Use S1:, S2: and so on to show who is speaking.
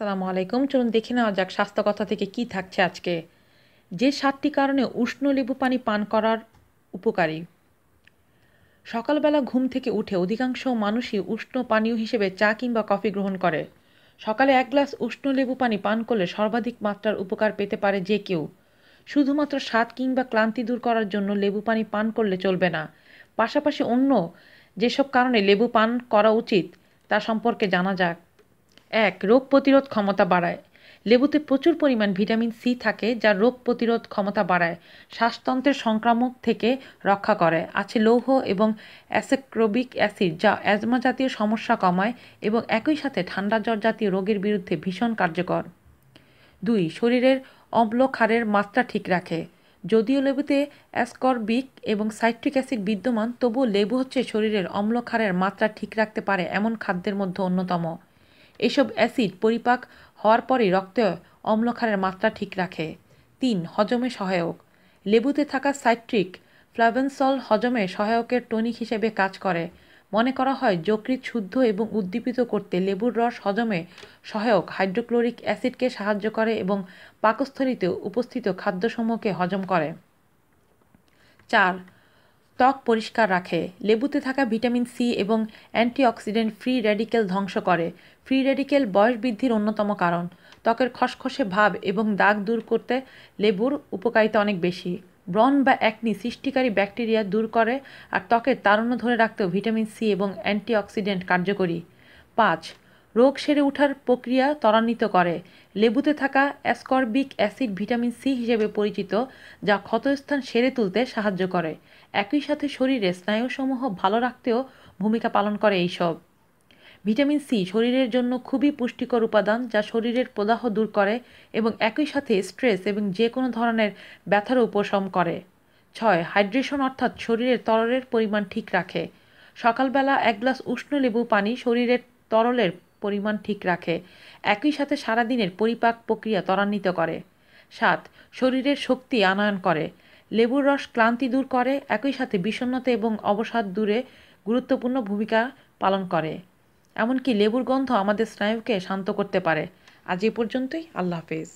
S1: সালামু আলাইকুম চলুন দেখে নেওয়া যাক স্বাস্থ্য কথা থেকে কি থাকছে আজকে যে সাতটি কারণে উষ্ণ লেবু পানি পান করার উপকারী সকালবেলা ঘুম থেকে উঠে অধিকাংশ মানুষই উষ্ণ পানীয় হিসেবে চা কিংবা কফি গ্রহণ করে সকালে এক গ্লাস উষ্ণ লেবু পানি পান করলে সর্বাধিক মাত্রার উপকার পেতে পারে যে কেউ শুধুমাত্র স্বাদ কিংবা ক্লান্তি দূর করার জন্য লেবু পানি পান করলে চলবে না পাশাপাশি অন্য যেসব কারণে লেবু পান করা উচিত তা সম্পর্কে জানা যাক এক রোগ প্রতিরোধ ক্ষমতা বাড়ায় লেবুতে প্রচুর পরিমাণ ভিটামিন সি থাকে যা রোগ প্রতিরোধ ক্ষমতা বাড়ায় শ্বাসতন্ত্রের সংক্রামক থেকে রক্ষা করে আছে লৌহ এবং অ্যাসেক্রোবিক অ্যাসিড যা অ্যাজমা জাতীয় সমস্যা কমায় এবং একই সাথে ঠান্ডা জ্বর জাতীয় রোগের বিরুদ্ধে ভীষণ কার্যকর দুই শরীরের অম্ল ক্ষারের মাত্রা ঠিক রাখে যদিও লেবুতে অ্যাসকর্বিক এবং সাইট্রিক অ্যাসিড বিদ্যমান তবুও লেবু হচ্ছে শরীরের অম্ল ক্ষারের মাত্রা ঠিক রাখতে পারে এমন খাদ্যের মধ্যে অন্যতম এসব অ্যাসিড পরিপাক হওয়ার পরে রক্তে অম্লক্ষারের মাত্রা ঠিক রাখে তিন হজমে সহায়ক লেবুতে থাকা সাইট্রিক ফ্লাভেনসল হজমে সহায়কের টনিক হিসেবে কাজ করে মনে করা হয় যকৃৎ শুদ্ধ এবং উদ্দীপিত করতে লেবুর রস হজমে সহায়ক হাইড্রোক্লোরিক অ্যাসিডকে সাহায্য করে এবং পাকস্থলীতে উপস্থিত খাদ্যসমূহকে হজম করে চার ত্বক পরিষ্কার রাখে লেবুতে থাকা ভিটামিন সি এবং অ্যান্টিঅক্সিডেন্ট ফ্রি রেডিকেল ধ্বংস করে ফ্রি রেডিকেল বয়স বৃদ্ধির অন্যতম কারণ ত্বকের খসখসে ভাব এবং দাগ দূর করতে লেবুর উপকারিতা অনেক বেশি ব্রন বা অ্যাকনি সৃষ্টিকারী ব্যাকটেরিয়া দূর করে আর ত্বকের তারণ্য ধরে রাখতেও ভিটামিন সি এবং অ্যান্টিঅক্সিডেন্ট কার্যকরী পাঁচ রোগ সেরে ওঠার প্রক্রিয়া ত্বরান্বিত করে লেবুতে থাকা অ্যাসকর্বিক অ্যাসিড ভিটামিন সি হিসেবে পরিচিত যা ক্ষতস্থান সেরে তুলতে সাহায্য করে একই সাথে শরীরে স্নায়ুসমূহ ভালো রাখতেও ভূমিকা পালন করে এইসব ভিটামিন সি শরীরের জন্য খুবই পুষ্টিকর উপাদান যা শরীরের প্রদাহ দূর করে এবং একই সাথে স্ট্রেস এবং যে কোনো ধরনের ব্যথার উপশম করে ছয় হাইড্রেশন অর্থাৎ শরীরের তরলের পরিমাণ ঠিক রাখে সকালবেলা এক গ্লাস উষ্ণ লেবু পানি শরীরের তরলের পরিমাণ ঠিক রাখে একই সাথে সারাদিনের পরিপাক প্রক্রিয়া ত্বরান্বিত করে সাত শরীরের শক্তি আনয়ন করে লেবুর রস ক্লান্তি দূর করে একই সাথে বিষণ্নতা এবং অবসাদ দূরে গুরুত্বপূর্ণ ভূমিকা পালন করে এমনকি লেবুর গন্ধ আমাদের স্নায়ুকে শান্ত করতে পারে আজ এ পর্যন্তই আল্লাহ হাফেজ